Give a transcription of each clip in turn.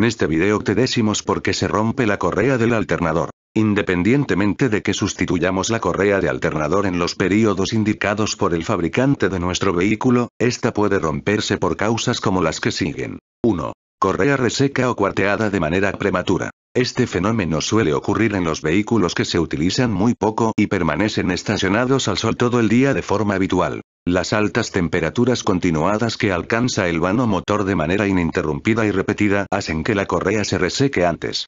En este video te decimos por qué se rompe la correa del alternador. Independientemente de que sustituyamos la correa de alternador en los periodos indicados por el fabricante de nuestro vehículo, esta puede romperse por causas como las que siguen. 1. Correa reseca o cuarteada de manera prematura. Este fenómeno suele ocurrir en los vehículos que se utilizan muy poco y permanecen estacionados al sol todo el día de forma habitual. Las altas temperaturas continuadas que alcanza el vano motor de manera ininterrumpida y repetida hacen que la correa se reseque antes.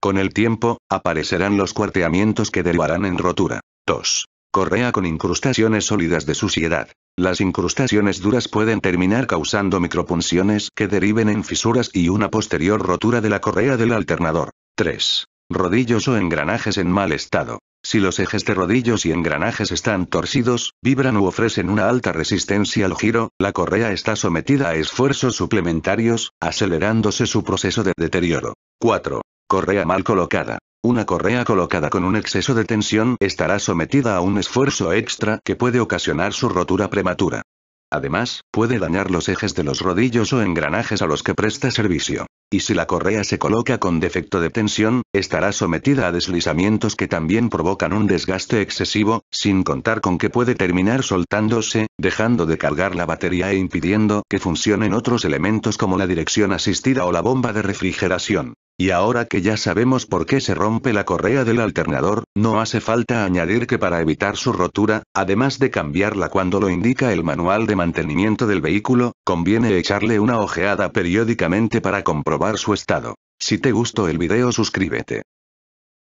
Con el tiempo, aparecerán los cuarteamientos que derivarán en rotura. 2. Correa con incrustaciones sólidas de suciedad. Las incrustaciones duras pueden terminar causando micropunciones que deriven en fisuras y una posterior rotura de la correa del alternador. 3. Rodillos o engranajes en mal estado. Si los ejes de rodillos y engranajes están torcidos, vibran u ofrecen una alta resistencia al giro, la correa está sometida a esfuerzos suplementarios, acelerándose su proceso de deterioro. 4. Correa mal colocada. Una correa colocada con un exceso de tensión estará sometida a un esfuerzo extra que puede ocasionar su rotura prematura. Además, puede dañar los ejes de los rodillos o engranajes a los que presta servicio y si la correa se coloca con defecto de tensión, estará sometida a deslizamientos que también provocan un desgaste excesivo, sin contar con que puede terminar soltándose, dejando de cargar la batería e impidiendo que funcionen otros elementos como la dirección asistida o la bomba de refrigeración. Y ahora que ya sabemos por qué se rompe la correa del alternador, no hace falta añadir que para evitar su rotura, además de cambiarla cuando lo indica el manual de mantenimiento del vehículo, conviene echarle una ojeada periódicamente para comprobar su estado. Si te gustó el video suscríbete.